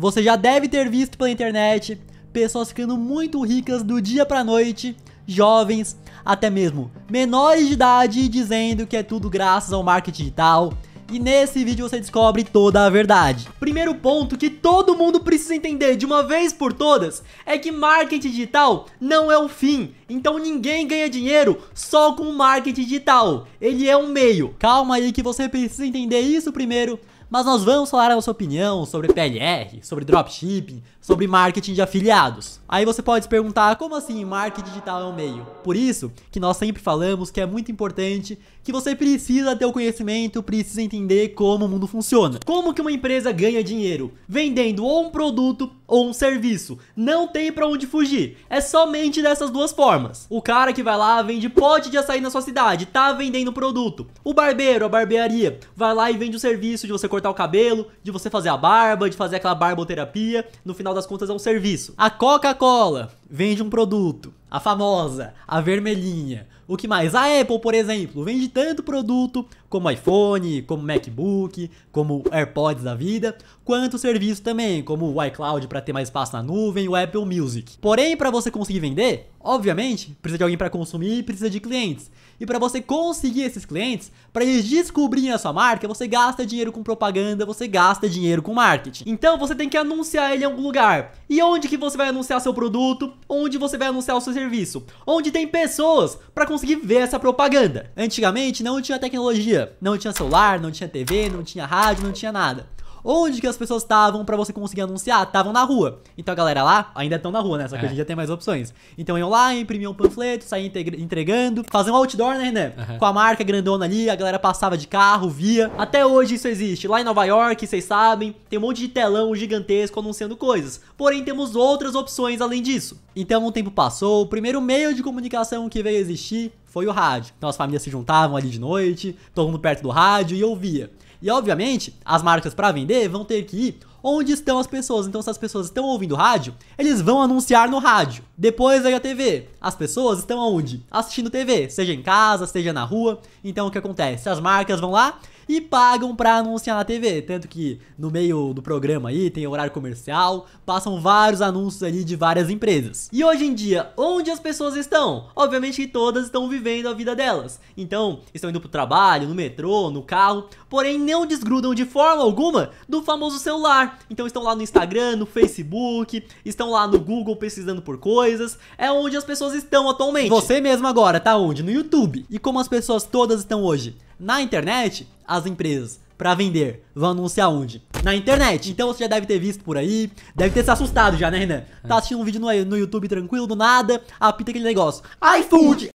Você já deve ter visto pela internet pessoas ficando muito ricas do dia para noite, jovens, até mesmo menores de idade, dizendo que é tudo graças ao marketing digital. E nesse vídeo você descobre toda a verdade. Primeiro ponto que todo mundo precisa entender de uma vez por todas é que marketing digital não é o fim. Então ninguém ganha dinheiro só com marketing digital. Ele é um meio. Calma aí que você precisa entender isso primeiro mas nós vamos falar a sua opinião sobre PLR, sobre dropshipping, sobre marketing de afiliados. Aí você pode se perguntar, como assim marketing digital é um meio? Por isso que nós sempre falamos que é muito importante que você precisa ter o conhecimento, precisa entender como o mundo funciona. Como que uma empresa ganha dinheiro? Vendendo ou um produto ou um serviço. Não tem para onde fugir. É somente dessas duas formas. O cara que vai lá vende pote de açaí na sua cidade, tá vendendo produto. O barbeiro, a barbearia, vai lá e vende o serviço de você cortar o cabelo, de você fazer a barba, de fazer aquela barboterapia. No final final das contas é um serviço. A Coca-Cola vende um produto, a famosa, a vermelhinha. O que mais? A Apple, por exemplo, vende tanto produto como iPhone, como MacBook, como AirPods da vida, quanto serviço também, como o iCloud para ter mais espaço na nuvem, o Apple Music. Porém, para você conseguir vender, obviamente, precisa de alguém para consumir e precisa de clientes. E para você conseguir esses clientes, para eles descobrirem a sua marca, você gasta dinheiro com propaganda, você gasta dinheiro com marketing. Então você tem que anunciar ele em algum lugar. E onde que você vai anunciar seu produto? Onde você vai anunciar o seu serviço? Onde tem pessoas para conseguir conseguir ver essa propaganda. Antigamente não tinha tecnologia, não tinha celular, não tinha TV, não tinha rádio, não tinha nada onde que as pessoas estavam para você conseguir anunciar? Estavam na rua. Então a galera lá ainda estão na rua, né? Só que é. gente já tem mais opções. Então iam lá, imprimiam um panfleto, saíam entregando, Fazer um outdoor, né, Renan? Uhum. Com a marca grandona ali, a galera passava de carro, via. Até hoje isso existe. Lá em Nova York, vocês sabem, tem um monte de telão gigantesco anunciando coisas. Porém, temos outras opções além disso. Então um tempo passou, o primeiro meio de comunicação que veio existir foi o rádio. Então as famílias se juntavam ali de noite, todo mundo perto do rádio e ouvia. E obviamente, as marcas para vender vão ter que ir onde estão as pessoas. Então, se as pessoas estão ouvindo rádio, eles vão anunciar no rádio. Depois aí a TV. As pessoas estão onde? Assistindo TV, seja em casa, seja na rua. Então, o que acontece? As marcas vão lá e pagam pra anunciar na TV. Tanto que no meio do programa aí tem horário comercial, passam vários anúncios ali de várias empresas. E hoje em dia, onde as pessoas estão? Obviamente que todas estão vivendo a vida delas. Então, estão indo pro trabalho, no metrô, no carro, porém não desgrudam de forma alguma do famoso celular. Então estão lá no Instagram, no Facebook, estão lá no Google pesquisando por coisas. É onde as pessoas estão atualmente. Você mesmo agora tá onde? No YouTube. E como as pessoas todas estão hoje? Na internet, as empresas para vender. Vão anunciar onde? Na internet. Então você já deve ter visto por aí, deve ter se assustado já, né, Renan? É. Tá assistindo um vídeo no, no YouTube tranquilo, do nada, apita aquele negócio. iFood!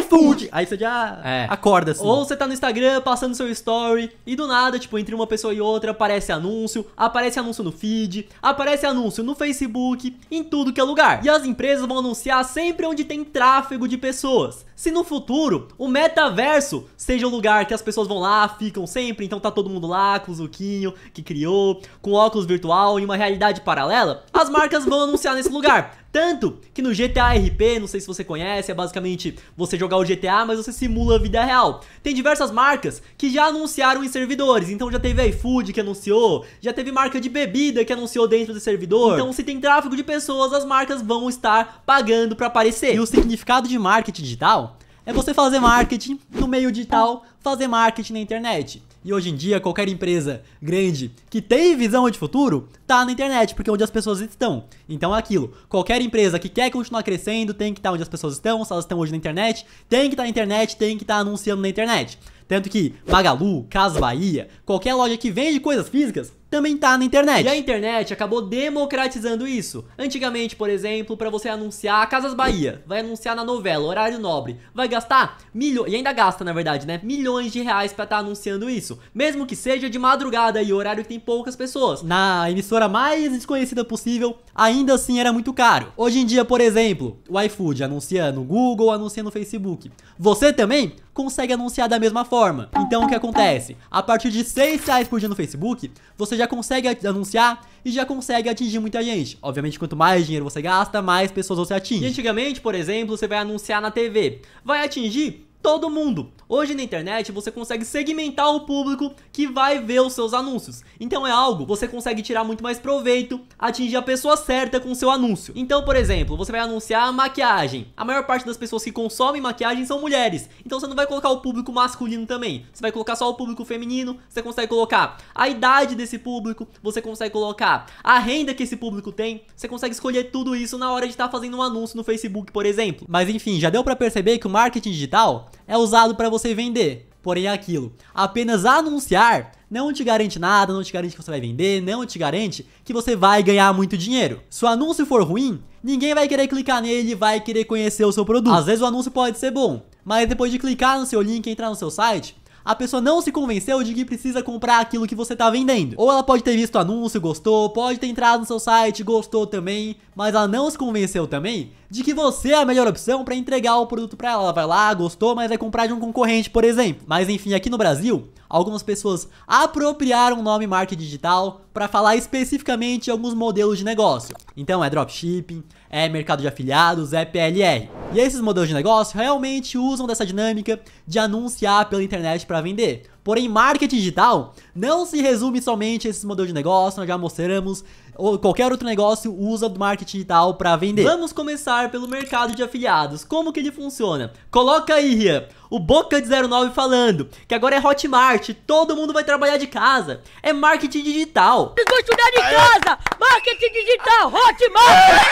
iFood! Aí você já é. acorda assim. Ou você tá no Instagram passando seu story e do nada, tipo, entre uma pessoa e outra aparece anúncio, aparece anúncio no feed, aparece anúncio no Facebook, em tudo que é lugar. E as empresas vão anunciar sempre onde tem tráfego de pessoas se no futuro o metaverso seja um lugar que as pessoas vão lá, ficam sempre, então tá todo mundo lá com o Zuquinho que criou, com óculos virtual e uma realidade paralela, as marcas vão anunciar nesse lugar. Tanto que no GTA RP, não sei se você conhece, é basicamente você jogar o GTA, mas você simula a vida real. Tem diversas marcas que já anunciaram em servidores, então já teve iFood que anunciou, já teve marca de bebida que anunciou dentro do servidor. Então se tem tráfego de pessoas, as marcas vão estar pagando para aparecer. E o significado de marketing digital é você fazer marketing no meio digital, fazer marketing na internet. E hoje em dia, qualquer empresa grande que tem visão de futuro, tá na internet, porque é onde as pessoas estão. Então é aquilo. Qualquer empresa que quer continuar crescendo tem que estar tá onde as pessoas estão, se elas estão hoje na internet, tem que estar tá na internet, tem que estar tá anunciando na internet. Tanto que Magalu, Casa Bahia, qualquer loja que vende coisas físicas, também tá na internet. E a internet acabou democratizando isso. Antigamente, por exemplo, para você anunciar a Casas Bahia, vai anunciar na novela, horário nobre, vai gastar milhões, e ainda gasta na verdade, né? Milhões de reais para estar tá anunciando isso. Mesmo que seja de madrugada e horário que tem poucas pessoas. Na emissora mais desconhecida possível, ainda assim era muito caro. Hoje em dia, por exemplo, o iFood anuncia no Google, anuncia no Facebook. Você também consegue anunciar da mesma forma. Então o que acontece? A partir de 6 reais por dia no Facebook, você já consegue anunciar e já consegue atingir muita gente. Obviamente, quanto mais dinheiro você gasta, mais pessoas você atinge. E antigamente, por exemplo, você vai anunciar na TV. Vai atingir todo mundo. Hoje na internet você consegue segmentar o público que vai ver os seus anúncios. Então é algo, você consegue tirar muito mais proveito, atingir a pessoa certa com o seu anúncio. Então, por exemplo, você vai anunciar maquiagem. A maior parte das pessoas que consomem maquiagem são mulheres. Então você não vai colocar o público masculino também. Você vai colocar só o público feminino, você consegue colocar a idade desse público, você consegue colocar a renda que esse público tem, você consegue escolher tudo isso na hora de estar tá fazendo um anúncio no Facebook, por exemplo. Mas enfim, já deu para perceber que o marketing digital é usado para você vender. Porém, é aquilo. Apenas anunciar não te garante nada, não te garante que você vai vender, não te garante que você vai ganhar muito dinheiro. Se o anúncio for ruim, ninguém vai querer clicar nele, vai querer conhecer o seu produto. Às vezes o anúncio pode ser bom, mas depois de clicar no seu link e entrar no seu site, a pessoa não se convenceu de que precisa comprar aquilo que você tá vendendo. Ou ela pode ter visto o anúncio, gostou, pode ter entrado no seu site, gostou também, mas ela não se convenceu também de que você é a melhor opção para entregar o produto para ela. Ela vai lá, gostou, mas vai comprar de um concorrente, por exemplo. Mas enfim, aqui no Brasil, algumas pessoas apropriaram o nome marca digital para falar especificamente alguns modelos de negócio. Então é dropshipping, é mercado de afiliados, é PLR. E esses modelos de negócio realmente usam dessa dinâmica de anunciar pela internet para vender. Porém, marketing digital não se resume somente a esse modelo de negócio, nós já mostramos ou qualquer outro negócio usa do marketing digital para vender. Vamos começar pelo mercado de afiliados. Como que ele funciona? Coloca aí, Rian, o Boca de 09 falando que agora é Hotmart, todo mundo vai trabalhar de casa. É marketing digital. Vocês vão estudar de casa! Marketing digital, Hotmart!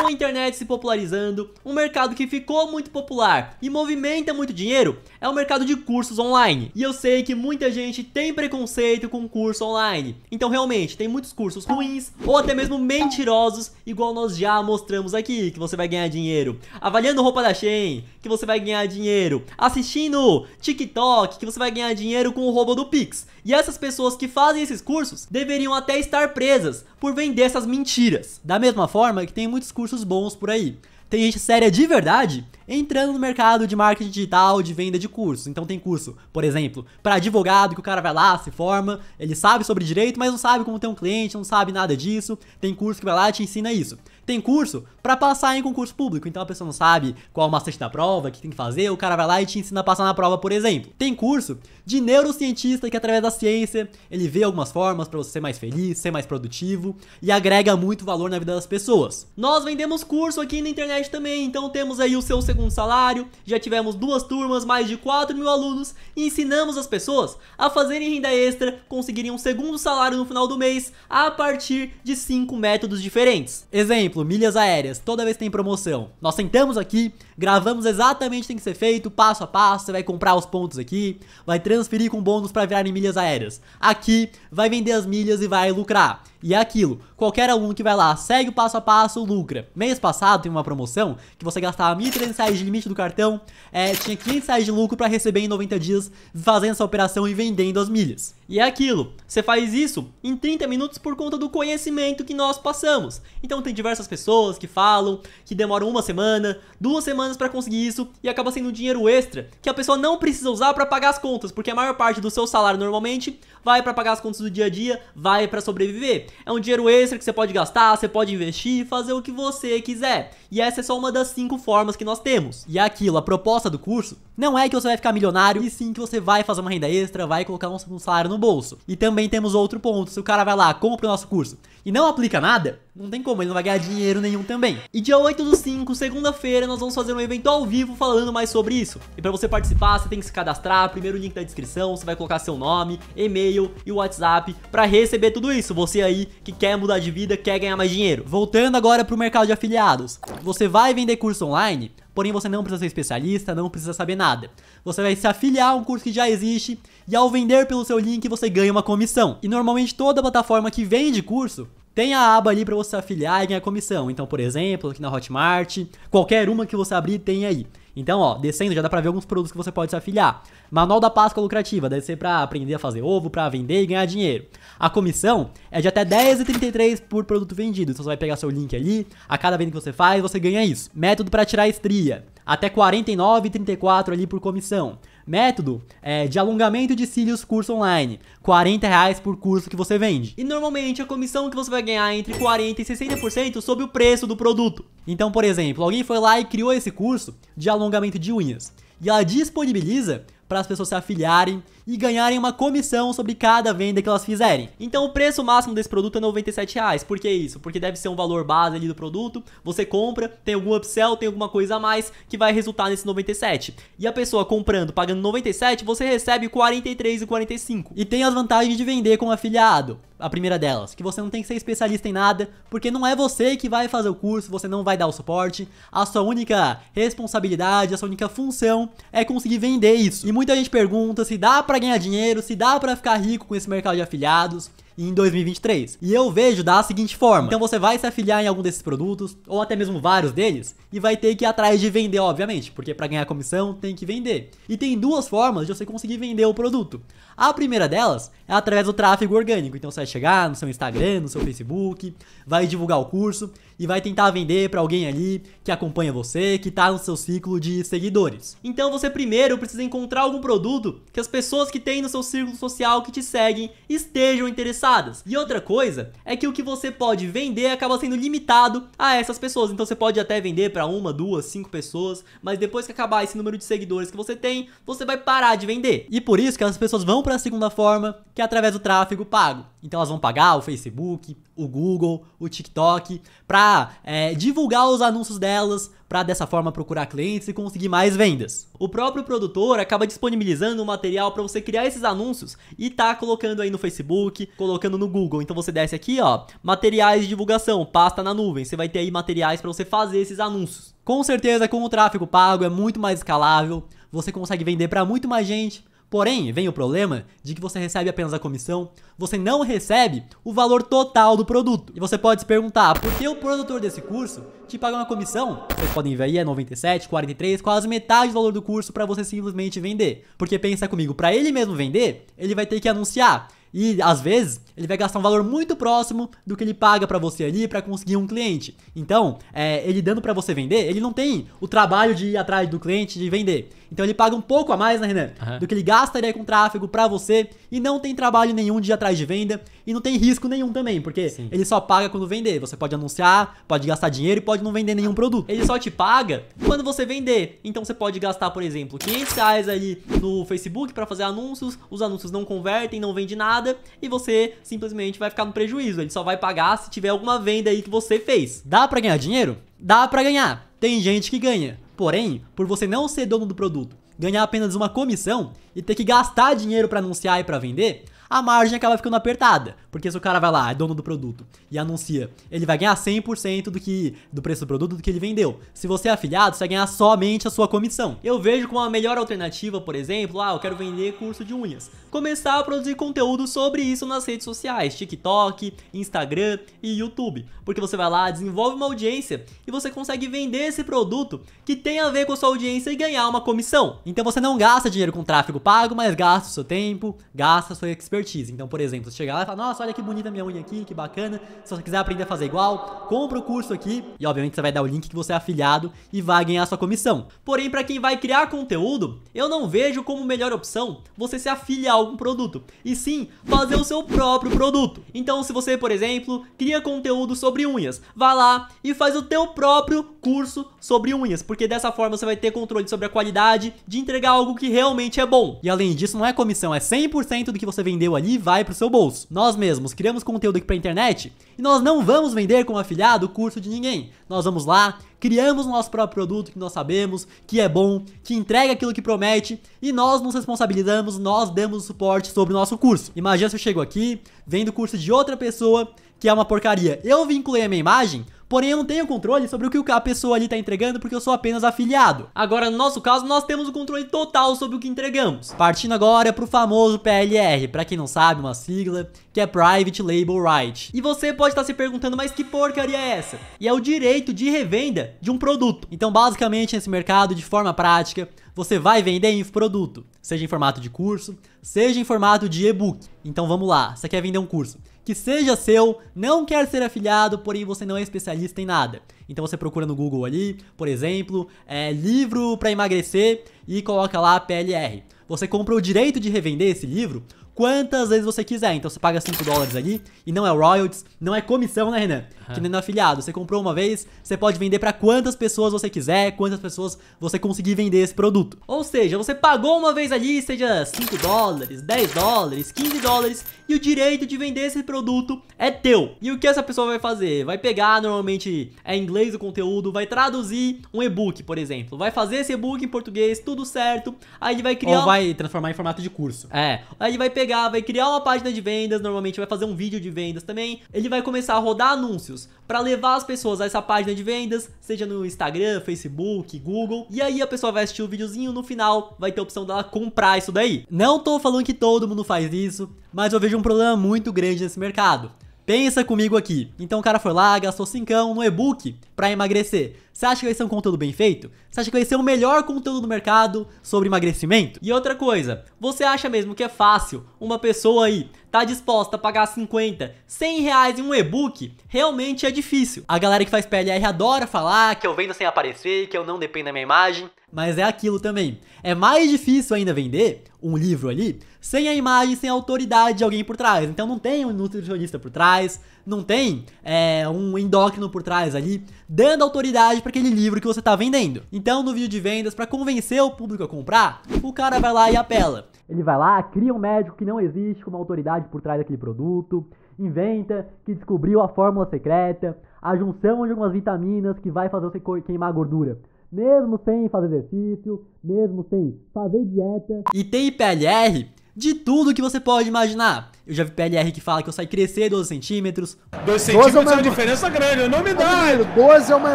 Com a internet se popularizando, um mercado que ficou muito popular e movimenta muito dinheiro é o mercado de cursos cursos online. E eu sei que muita gente tem preconceito com curso online. Então, realmente, tem muitos cursos ruins ou até mesmo mentirosos, igual nós já mostramos aqui, que você vai ganhar dinheiro. Avaliando roupa da Shein, que você vai ganhar dinheiro. Assistindo TikTok, que você vai ganhar dinheiro com o roubo do Pix. E essas pessoas que fazem esses cursos deveriam até estar presas por vender essas mentiras. Da mesma forma que tem muitos cursos bons por aí. Tem gente séria de verdade entrando no mercado de marketing digital, de venda de cursos. Então tem curso, por exemplo, para advogado, que o cara vai lá, se forma, ele sabe sobre direito, mas não sabe como ter um cliente, não sabe nada disso. Tem curso que vai lá e te ensina isso. Tem curso para passar em concurso público, então a pessoa não sabe qual é o macete da prova, que tem que fazer, o cara vai lá e te ensina a passar na prova, por exemplo. Tem curso de neurocientista que através da ciência, ele vê algumas formas para você ser mais feliz, ser mais produtivo e agrega muito valor na vida das pessoas. Nós vendemos curso aqui na internet também, então temos aí o seu segundo salário, já tivemos duas turmas, mais de 4 mil alunos e ensinamos as pessoas a fazerem renda extra, conseguirem um segundo salário no final do mês a partir de cinco métodos diferentes. Exemplo exemplo, milhas aéreas, toda vez que tem promoção, nós sentamos aqui, gravamos exatamente o que tem que ser feito, passo a passo, você vai comprar os pontos aqui, vai transferir com bônus para virarem milhas aéreas. Aqui, vai vender as milhas e vai lucrar. E é aquilo, qualquer aluno que vai lá, segue o passo a passo, lucra. Mês passado tem uma promoção que você gastava 1.300 reais de limite do cartão, é, tinha 500 reais de lucro para receber em 90 dias fazendo essa operação e vendendo as milhas. E é aquilo, você faz isso em 30 minutos por conta do conhecimento que nós passamos. Então tem diversas pessoas que falam que demoram uma semana, duas semanas para conseguir isso e acaba sendo um dinheiro extra que a pessoa não precisa usar para pagar as contas, porque a maior parte do seu salário normalmente vai para pagar as contas do dia a dia, vai para sobreviver. É um dinheiro extra que você pode gastar, você pode investir, e fazer o que você quiser. E essa é só uma das cinco formas que nós temos. E é aquilo, a proposta do curso, não é que você vai ficar milionário, e sim que você vai fazer uma renda extra, vai colocar um salário no bolso. E também temos outro ponto, se o cara vai lá, compra o nosso curso e não aplica nada, não tem como, ele não vai ganhar dinheiro nenhum também. E dia 8 do 5, segunda-feira, nós vamos fazer um evento ao vivo falando mais sobre isso. E para você participar, você tem que se cadastrar, primeiro link da descrição, você vai colocar seu nome, e-mail e WhatsApp para receber tudo isso. Você aí que quer mudar de vida, quer ganhar mais dinheiro. Voltando agora para o mercado de afiliados. Você vai vender curso online, Porém, você não precisa ser especialista, não precisa saber nada. Você vai se afiliar a um curso que já existe e ao vender pelo seu link você ganha uma comissão. E normalmente toda plataforma que vende curso tem a aba ali para você afiliar e ganhar comissão. Então, por exemplo, aqui na Hotmart, qualquer uma que você abrir tem aí. Então, ó, descendo já dá pra ver alguns produtos que você pode se afiliar. Manual da Páscoa Lucrativa, deve ser pra aprender a fazer ovo, pra vender e ganhar dinheiro. A comissão é de até 10,33 por produto vendido. Então você vai pegar seu link ali, a cada venda que você faz, você ganha isso. Método para tirar estria, até 49,34 ali por comissão. Método é, de alongamento de cílios curso online, 40 reais por curso que você vende. E normalmente a comissão que você vai ganhar é entre 40 e 60% sobre o preço do produto. Então, por exemplo, alguém foi lá e criou esse curso de alongamento de unhas e ela disponibiliza para as pessoas se afiliarem e ganharem uma comissão sobre cada venda que elas fizerem. Então o preço máximo desse produto é 97 reais. Por que isso? Porque deve ser um valor base ali do produto, você compra, tem algum upsell, tem alguma coisa a mais que vai resultar nesse 97. E a pessoa comprando, pagando 97, você recebe 43 e 45. E tem as vantagens de vender como afiliado. A primeira delas, que você não tem que ser especialista em nada, porque não é você que vai fazer o curso, você não vai dar o suporte. A sua única responsabilidade, a sua única função é conseguir vender isso. E muita gente pergunta se dá pra para ganhar dinheiro, se dá para ficar rico com esse mercado de afiliados em 2023. E eu vejo da seguinte forma: então você vai se afiliar em algum desses produtos, ou até mesmo vários deles, e vai ter que ir atrás de vender, obviamente, porque para ganhar comissão tem que vender. E tem duas formas de você conseguir vender o produto. A primeira delas é através do tráfego orgânico. Então você vai chegar no seu Instagram, no seu Facebook, vai divulgar o curso e vai tentar vender para alguém ali que acompanha você, que tá no seu ciclo de seguidores. Então você primeiro precisa encontrar algum produto que as pessoas que têm no seu círculo social que te seguem estejam interessadas interessadas. E outra coisa é que o que você pode vender acaba sendo limitado a essas pessoas. Então você pode até vender para uma, duas, cinco pessoas, mas depois que acabar esse número de seguidores que você tem, você vai parar de vender. E por isso que as pessoas vão para a segunda forma, que é através do tráfego pago. Então elas vão pagar o Facebook, o Google, o TikTok, para é, divulgar os anúncios delas, para dessa forma procurar clientes e conseguir mais vendas. O próprio produtor acaba disponibilizando o material para você criar esses anúncios e tá colocando aí no Facebook, colocando no Google. Então você desce aqui, ó, materiais de divulgação, pasta na nuvem. Você vai ter aí materiais para você fazer esses anúncios. Com certeza, com o tráfego pago é muito mais escalável, você consegue vender para muito mais gente Porém, vem o problema de que você recebe apenas a comissão, você não recebe o valor total do produto. E você pode se perguntar, ah, por que o produtor desse curso te paga uma comissão? Vocês podem ver aí, é 97, 43, quase metade do valor do curso para você simplesmente vender. Porque pensa comigo, para ele mesmo vender, ele vai ter que anunciar. E às vezes ele vai gastar um valor muito próximo do que ele paga para você ali para conseguir um cliente. Então, é, ele dando para você vender, ele não tem o trabalho de ir atrás do cliente de vender. Então ele paga um pouco a mais, né, Renan? Uhum. Do que ele gastaria com tráfego para você e não tem trabalho nenhum de ir atrás de venda e não tem risco nenhum também, porque Sim. ele só paga quando vender. Você pode anunciar, pode gastar dinheiro e pode não vender nenhum produto. Ele só te paga quando você vender. Então você pode gastar, por exemplo, 500 reais ali no Facebook para fazer anúncios, os anúncios não convertem, não vende nada e você simplesmente vai ficar no prejuízo. Ele só vai pagar se tiver alguma venda aí que você fez. Dá para ganhar dinheiro? Dá para ganhar. Tem gente que ganha. Porém, por você não ser dono do produto, ganhar apenas uma comissão e ter que gastar dinheiro para anunciar e para vender, a margem acaba é ficando apertada. Porque se o cara vai lá, é dono do produto e anuncia, ele vai ganhar 100% do que do preço do produto do que ele vendeu. Se você é afiliado, você vai ganhar somente a sua comissão. Eu vejo como a melhor alternativa, por exemplo, ah, eu quero vender curso de unhas. Começar a produzir conteúdo sobre isso nas redes sociais, TikTok, Instagram e YouTube. Porque você vai lá, desenvolve uma audiência e você consegue vender esse produto que tem a ver com a sua audiência e ganhar uma comissão. Então você não gasta dinheiro com tráfego pago, mas gasta o seu tempo, gasta a sua expertise expertise. Então, por exemplo, você chegar lá e falar, nossa, olha que bonita minha unha aqui, que bacana. Se você quiser aprender a fazer igual, compra o curso aqui e, obviamente, você vai dar o link que você é afiliado e vai ganhar sua comissão. Porém, para quem vai criar conteúdo, eu não vejo como melhor opção você se afiliar a algum produto, e sim fazer o seu próprio produto. Então, se você, por exemplo, cria conteúdo sobre unhas, vá lá e faz o teu próprio curso sobre unhas, porque dessa forma você vai ter controle sobre a qualidade de entregar algo que realmente é bom. E além disso, não é comissão, é 100% do que você vendeu vendeu ali vai pro seu bolso. Nós mesmos criamos conteúdo aqui pra internet e nós não vamos vender como afiliado o curso de ninguém. Nós vamos lá, criamos nosso próprio produto que nós sabemos que é bom, que entrega aquilo que promete e nós nos responsabilizamos, nós damos o suporte sobre o nosso curso. Imagina se eu chego aqui, vendo o curso de outra pessoa que é uma porcaria. Eu vinculei a minha imagem Porém, eu não tenho controle sobre o que a pessoa ali está entregando porque eu sou apenas afiliado. Agora, no nosso caso, nós temos o controle total sobre o que entregamos. Partindo agora para o famoso PLR, para quem não sabe, uma sigla que é Private Label Right. E você pode estar tá se perguntando, mas que porcaria é essa? E é o direito de revenda de um produto. Então, basicamente, nesse mercado, de forma prática, você vai vender em produto, seja em formato de curso, seja em formato de e-book. Então vamos lá, você quer vender um curso? que seja seu, não quer ser afiliado, porém você não é especialista em nada. Então você procura no Google ali, por exemplo, é, livro para emagrecer e coloca lá PLR. Você compra o direito de revender esse livro quantas vezes você quiser. Então você paga 5 dólares ali e não é royalties, não é comissão, né, Renan? É. que nem no afiliado. Você comprou uma vez, você pode vender para quantas pessoas você quiser, quantas pessoas você conseguir vender esse produto. Ou seja, você pagou uma vez ali, seja 5 dólares, 10 dólares, 15 dólares, e o direito de vender esse produto é teu. E o que essa pessoa vai fazer? Vai pegar, normalmente é inglês o conteúdo, vai traduzir um e-book, por exemplo. Vai fazer esse e-book em português, tudo certo. Aí ele vai criar. Ou vai transformar em formato de curso. É. Aí ele vai pegar, vai criar uma página de vendas, normalmente vai fazer um vídeo de vendas também. Ele vai começar a rodar anúncios anúncios para levar as pessoas a essa página de vendas, seja no Instagram, Facebook, Google. E aí a pessoa vai assistir o videozinho no final, vai ter a opção dela comprar isso daí. Não tô falando que todo mundo faz isso, mas eu vejo um problema muito grande nesse mercado. Pensa comigo aqui. Então o cara foi lá, gastou cincão no e-book pra emagrecer. Você acha que vai ser um conteúdo bem feito? Você acha que vai ser o melhor conteúdo do mercado sobre emagrecimento? E outra coisa, você acha mesmo que é fácil uma pessoa aí tá disposta a pagar 50, 100 reais em um e-book? Realmente é difícil. A galera que faz PLR adora falar que eu vendo sem aparecer, que eu não dependo da minha imagem. Mas é aquilo também. É mais difícil ainda vender um livro ali sem a imagem, sem a autoridade de alguém por trás. Então não tem um nutricionista por trás, não tem é, um endócrino por trás ali, dando autoridade para aquele livro que você está vendendo. Então no vídeo de vendas, para convencer o público a comprar, o cara vai lá e apela. Ele vai lá, cria um médico que não existe, com uma autoridade por trás daquele produto, inventa que descobriu a fórmula secreta, a junção de algumas vitaminas que vai fazer você queimar gordura mesmo sem fazer exercício, mesmo sem fazer dieta. E tem IPLR de tudo que você pode imaginar. Eu já vi PLR que fala que eu saí crescer 12 centímetros. 12 é centímetros é uma, é uma diferença grande, é uma enormidade. 12 é uma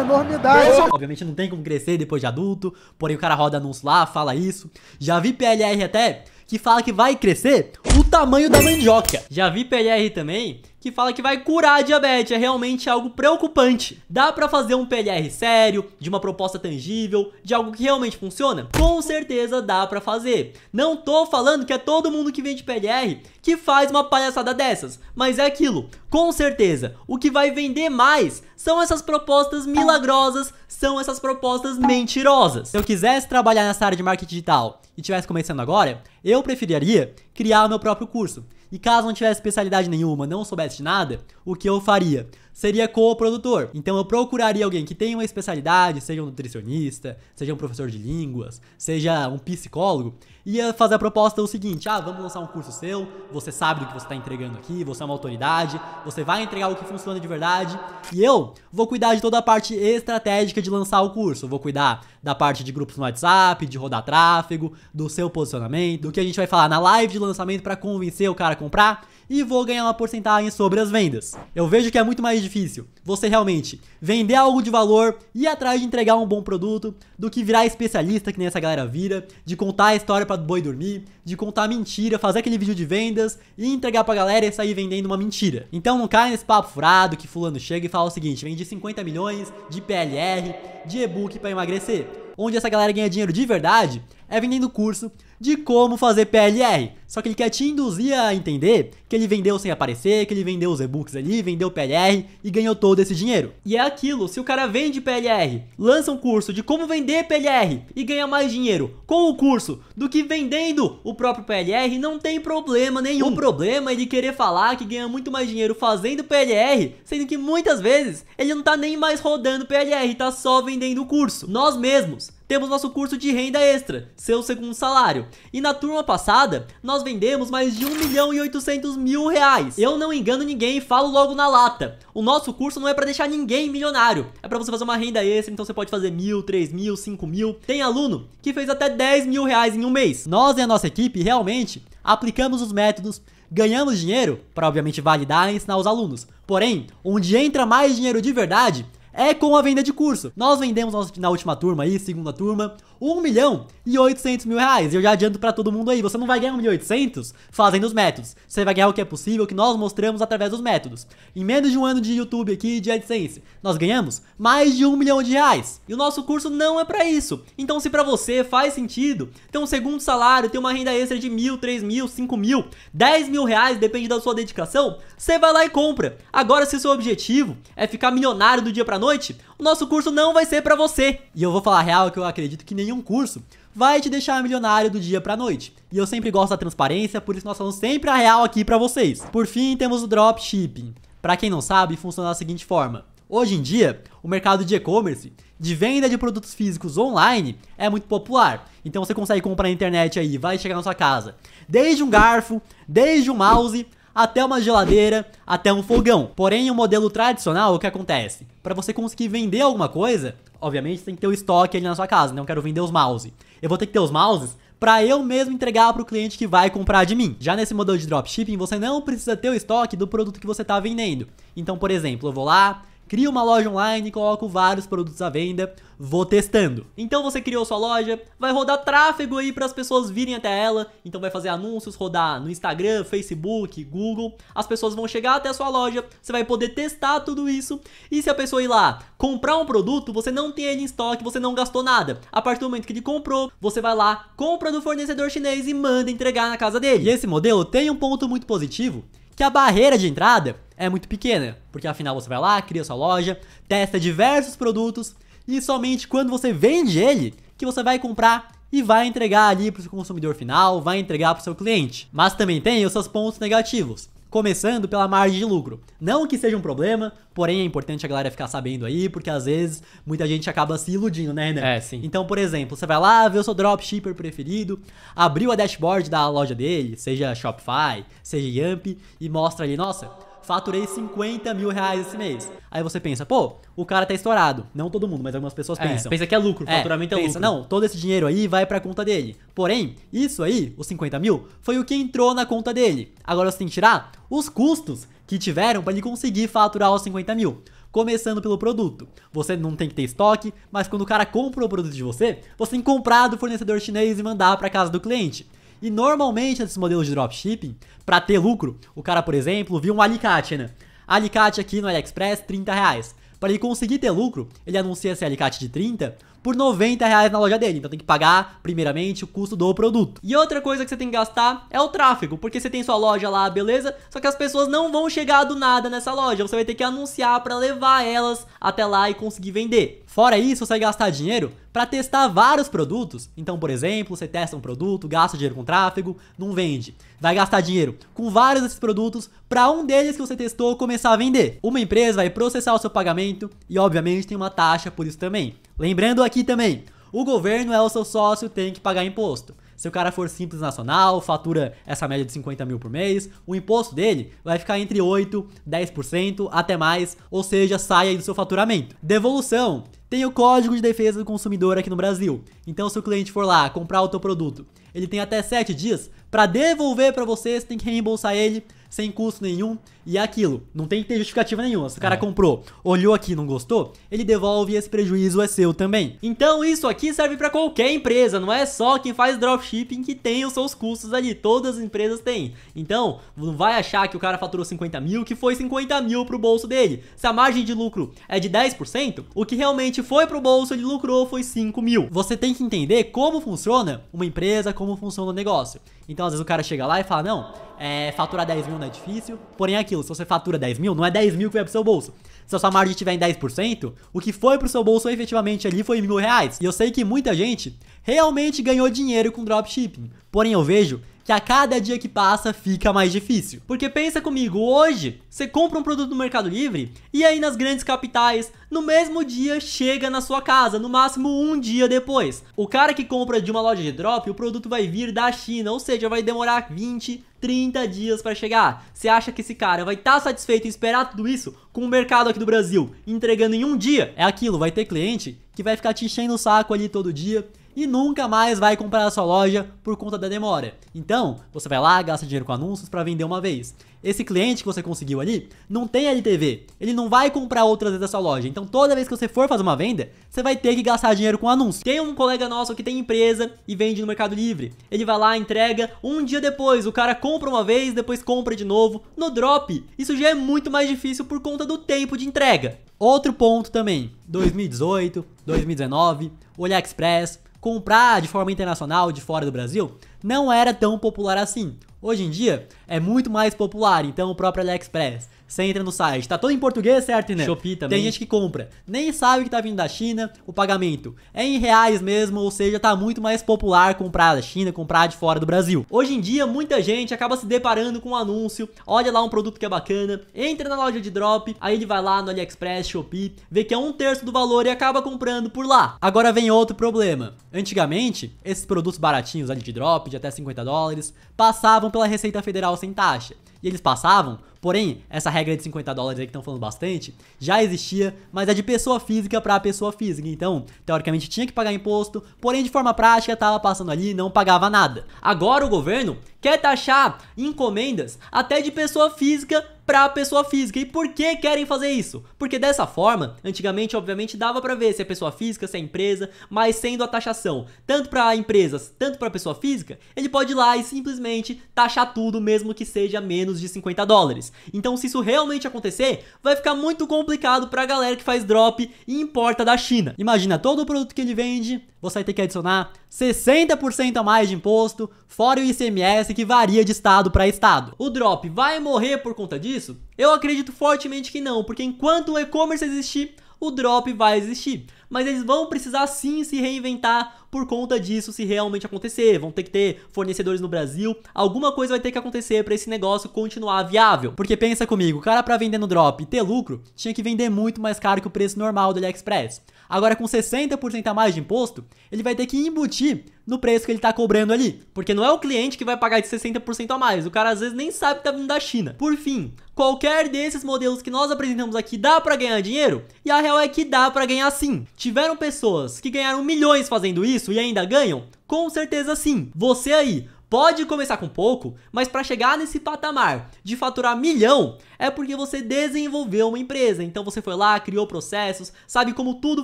enormidade. Obviamente não tem como crescer depois de adulto, porém o cara roda anúncio lá, fala isso. Já vi PLR até que fala que vai crescer o tamanho da mandioca. Já vi PLR também que fala que vai curar a diabetes. É realmente algo preocupante. Dá para fazer um PLR sério, de uma proposta tangível, de algo que realmente funciona? Com certeza dá para fazer. Não tô falando que é todo mundo que vende PLR que faz uma palhaçada dessas, mas é aquilo. Com certeza, o que vai vender mais são essas propostas milagrosas, são essas propostas mentirosas. Se eu quisesse trabalhar nessa área de marketing digital e estivesse começando agora, eu preferiria criar o meu próprio curso e caso não tivesse especialidade nenhuma, não soubesse de nada, o que eu faria? seria co-produtor. Então eu procuraria alguém que tenha uma especialidade, seja um nutricionista, seja um professor de línguas, seja um psicólogo, ia fazer a proposta o seguinte: ah, vamos lançar um curso seu, você sabe do que você está entregando aqui, você é uma autoridade, você vai entregar o que funciona de verdade, e eu vou cuidar de toda a parte estratégica de lançar o curso. Vou cuidar da parte de grupos no WhatsApp, de rodar tráfego, do seu posicionamento, do que a gente vai falar na live de lançamento para convencer o cara a comprar e vou ganhar uma porcentagem sobre as vendas. Eu vejo que é muito mais difícil você realmente vender algo de valor e atrás de entregar um bom produto do que virar especialista que nem essa galera vira, de contar a história para boi dormir, de contar mentira, fazer aquele vídeo de vendas e entregar para a galera e sair vendendo uma mentira. Então não cai nesse papo furado que fulano chega e fala o seguinte, vende 50 milhões de PLR, de e-book para emagrecer. Onde essa galera ganha dinheiro de verdade é vendendo curso de como fazer PLR. Só que ele quer te induzir a entender que ele vendeu sem aparecer, que ele vendeu os e-books ali, vendeu PLR e ganhou todo esse dinheiro. E é aquilo, se o cara vende PLR, lança um curso de como vender PLR e ganha mais dinheiro com o curso do que vendendo o próprio PLR, não tem problema nenhum. O problema é ele querer falar que ganha muito mais dinheiro fazendo PLR, sendo que muitas vezes ele não tá nem mais rodando PLR, tá só vendendo o curso. Nós mesmos temos nosso curso de renda extra, seu segundo salário. E na turma passada, nós vendemos mais de 1 milhão e 800 mil reais. Eu não engano ninguém e falo logo na lata. O nosso curso não é para deixar ninguém milionário. É para você fazer uma renda extra, então você pode fazer mil, três mil, cinco mil. Tem aluno que fez até 10 mil reais em um mês. Nós e a nossa equipe realmente aplicamos os métodos ganhamos dinheiro para obviamente validar e ensinar os alunos. Porém, onde entra mais dinheiro de verdade é com a venda de curso. Nós vendemos na última turma aí, segunda turma, 1 milhão e 800 mil reais. Eu já adianto para todo mundo aí, você não vai ganhar 1 milhão e 800 fazendo os métodos. Você vai ganhar o que é possível, que nós mostramos através dos métodos. Em menos de um ano de YouTube aqui, de AdSense, nós ganhamos mais de 1 milhão de reais. E o nosso curso não é para isso. Então se para você faz sentido ter um segundo salário, ter uma renda extra de mil, três mil, cinco mil, dez mil reais, depende da sua dedicação, você vai lá e compra. Agora se o seu objetivo é ficar milionário do dia para noite, noite, o nosso curso não vai ser para você. E eu vou falar a real que eu acredito que nenhum curso vai te deixar milionário do dia a noite. E eu sempre gosto da transparência, por isso nós falamos sempre a real aqui para vocês. Por fim, temos o dropshipping. Para quem não sabe, funciona da seguinte forma. Hoje em dia, o mercado de e-commerce, de venda de produtos físicos online, é muito popular. Então você consegue comprar na internet aí, vai chegar na sua casa. Desde um garfo, desde um mouse, até uma geladeira, até um fogão. Porém, o modelo tradicional, o que acontece? Para você conseguir vender alguma coisa, obviamente tem que ter o estoque ali na sua casa, não né? quero vender os mouse. Eu vou ter que ter os mouses para eu mesmo entregar para o cliente que vai comprar de mim. Já nesse modelo de dropshipping, você não precisa ter o estoque do produto que você está vendendo. Então, por exemplo, eu vou lá, crio uma loja online, coloco vários produtos à venda, vou testando. Então você criou sua loja, vai rodar tráfego aí para as pessoas virem até ela, então vai fazer anúncios, rodar no Instagram, Facebook, Google, as pessoas vão chegar até a sua loja, você vai poder testar tudo isso, e se a pessoa ir lá comprar um produto, você não tem ele em estoque, você não gastou nada. A partir do momento que ele comprou, você vai lá, compra do fornecedor chinês e manda entregar na casa dele. E esse modelo tem um ponto muito positivo, que a barreira de entrada é muito pequena, porque afinal você vai lá, cria sua loja, testa diversos produtos e somente quando você vende ele que você vai comprar e vai entregar ali para o consumidor final, vai entregar para o seu cliente. Mas também tem os seus pontos negativos, começando pela margem de lucro. Não que seja um problema, porém é importante a galera ficar sabendo aí, porque às vezes muita gente acaba se iludindo, né, Renan? É, sim. Então, por exemplo, você vai lá ver o seu dropshipper preferido, abriu a dashboard da loja dele, seja Shopify, seja Yamp, e mostra ali, nossa, faturei 50 mil reais esse mês. Aí você pensa, pô, o cara tá estourado. Não todo mundo, mas algumas pessoas é, pensam. Pensa que é lucro, é, faturamento é pensa, lucro. Não, todo esse dinheiro aí vai pra conta dele. Porém, isso aí, os 50 mil, foi o que entrou na conta dele. Agora você tem que tirar os custos que tiveram para ele conseguir faturar os 50 mil começando pelo produto. Você não tem que ter estoque, mas quando o cara compra o produto de você, você tem que comprar do fornecedor chinês e mandar para casa do cliente. E normalmente nesses modelos de dropshipping, para ter lucro, o cara, por exemplo, viu um alicate, né? Alicate aqui no AliExpress, 30 reais. Para ele conseguir ter lucro, ele anuncia esse alicate de 30 por 90 reais na loja dele. Então tem que pagar, primeiramente, o custo do produto. E outra coisa que você tem que gastar é o tráfego, porque você tem sua loja lá, beleza? Só que as pessoas não vão chegar do nada nessa loja. Você vai ter que anunciar para levar elas até lá e conseguir vender. Fora isso, você vai gastar dinheiro para testar vários produtos. Então, por exemplo, você testa um produto, gasta dinheiro com tráfego, não vende. Vai gastar dinheiro com vários desses produtos para um deles que você testou começar a vender. Uma empresa vai processar o seu pagamento e, obviamente, tem uma taxa por isso também. Lembrando aqui aqui também. O governo é o seu sócio, tem que pagar imposto. Se o cara for simples nacional, fatura essa média de 50 mil por mês, o imposto dele vai ficar entre 8%, 10%, até mais, ou seja, sai do seu faturamento. Devolução. Tem o Código de Defesa do Consumidor aqui no Brasil. Então, se o cliente for lá comprar o teu produto, ele tem até 7 dias para devolver para você, você tem que reembolsar ele sem custo nenhum e é aquilo. Não tem que ter justificativa nenhuma. Se o cara é. comprou, olhou aqui e não gostou, ele devolve e esse prejuízo é seu também. Então isso aqui serve para qualquer empresa, não é só quem faz dropshipping que tem os seus custos ali. Todas as empresas têm. Então, não vai achar que o cara faturou 50 mil, que foi 50 mil pro bolso dele. Se a margem de lucro é de 10%, o que realmente foi pro bolso ele lucrou foi 5 mil. Você tem que entender como funciona uma empresa, como funciona o negócio. Então, às vezes o cara chega lá e fala, não, é, faturar 10 mil não é difícil. Porém, é aquilo, se você fatura 10 mil, não é 10 mil que vai pro seu bolso. Se a sua margem estiver em 10%, o que foi pro seu bolso efetivamente ali foi mil reais. E eu sei que muita gente realmente ganhou dinheiro com dropshipping. Porém, eu vejo que a cada dia que passa fica mais difícil. Porque pensa comigo, hoje você compra um produto no Mercado Livre e aí nas grandes capitais, no mesmo dia chega na sua casa, no máximo um dia depois. O cara que compra de uma loja de drop, o produto vai vir da China, ou seja, vai demorar 20, 30 dias para chegar. Você acha que esse cara vai estar tá satisfeito em esperar tudo isso com o mercado aqui do Brasil entregando em um dia? É aquilo, vai ter cliente que vai ficar te enchendo o saco ali todo dia, e nunca mais vai comprar a sua loja por conta da demora. Então, você vai lá, gasta dinheiro com anúncios para vender uma vez. Esse cliente que você conseguiu ali não tem LTV, ele não vai comprar outras vezes a sua loja. Então, toda vez que você for fazer uma venda, você vai ter que gastar dinheiro com anúncio. Tem um colega nosso que tem empresa e vende no Mercado Livre. Ele vai lá, entrega, um dia depois o cara compra uma vez, depois compra de novo no drop. Isso já é muito mais difícil por conta do tempo de entrega. Outro ponto também, 2018, 2019, o AliExpress, comprar de forma internacional de fora do Brasil não era tão popular assim. Hoje em dia, é muito mais popular, então o próprio AliExpress. Você entra no site, tá todo em português, certo, né? Shopee também. Tem gente que compra, nem sabe que tá vindo da China, o pagamento é em reais mesmo, ou seja, tá muito mais popular comprar da China, comprar de fora do Brasil. Hoje em dia, muita gente acaba se deparando com um anúncio, olha lá um produto que é bacana, entra na loja de drop, aí ele vai lá no AliExpress, Shopee, vê que é um terço do valor e acaba comprando por lá. Agora vem outro problema. Antigamente, esses produtos baratinhos ali de drop, de até 50 dólares, passavam pela Receita Federal sem taxa. E eles passavam, porém, essa regra de 50 dólares aí que estão falando bastante, já existia, mas é de pessoa física para pessoa física. Então, teoricamente tinha que pagar imposto, porém de forma prática estava passando ali e não pagava nada. Agora o governo quer taxar encomendas até de pessoa física para a pessoa física. E por que querem fazer isso? Porque dessa forma, antigamente, obviamente, dava para ver se é pessoa física, se é empresa, mas sendo a taxação tanto para empresas, tanto para pessoa física, ele pode ir lá e simplesmente taxar tudo, mesmo que seja menos de 50 dólares. Então, se isso realmente acontecer, vai ficar muito complicado para a galera que faz drop e importa da China. Imagina todo o produto que ele vende, você vai ter que adicionar 60% a mais de imposto, fora o ICMS que varia de estado para estado. O drop vai morrer por conta disso? disso? Eu acredito fortemente que não, porque enquanto o e-commerce existir, o drop vai existir. Mas eles vão precisar sim se reinventar por conta disso se realmente acontecer. Vão ter que ter fornecedores no Brasil. Alguma coisa vai ter que acontecer para esse negócio continuar viável. Porque pensa comigo, o cara para vender no drop e ter lucro, tinha que vender muito mais caro que o preço normal do AliExpress. Agora, com 60% a mais de imposto, ele vai ter que embutir no preço que ele está cobrando ali. Porque não é o cliente que vai pagar de 60% a mais. O cara às vezes nem sabe que tá vindo da China. Por fim, qualquer desses modelos que nós apresentamos aqui dá para ganhar dinheiro? E a real é que dá para ganhar sim. Tiveram pessoas que ganharam milhões fazendo isso e ainda ganham? Com certeza sim. Você aí, Pode começar com pouco, mas para chegar nesse patamar de faturar milhão é porque você desenvolveu uma empresa. Então você foi lá, criou processos, sabe como tudo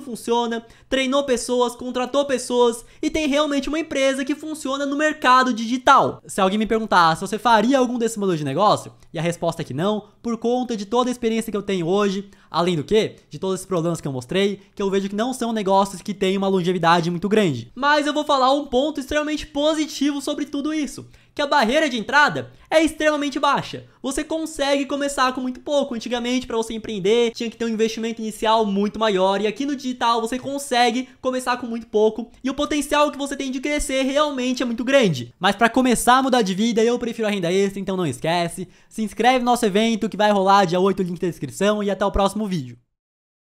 funciona, treinou pessoas, contratou pessoas e tem realmente uma empresa que funciona no mercado digital. Se alguém me perguntar ah, se você faria algum desse modelo de negócio, e a resposta é que não, por conta de toda a experiência que eu tenho hoje, além do que, de todos esses problemas que eu mostrei, que eu vejo que não são negócios que têm uma longevidade muito grande. Mas eu vou falar um ponto extremamente positivo sobre tudo isso, que a barreira de entrada é extremamente baixa. Você consegue começar com muito pouco. Antigamente, para você empreender, tinha que ter um investimento inicial muito maior. E aqui no digital, você consegue começar com muito pouco. E o potencial que você tem de crescer realmente é muito grande. Mas para começar a mudar de vida, eu prefiro a renda extra, então não esquece. Se inscreve no nosso evento que vai rolar dia 8, link da descrição. E até o próximo vídeo.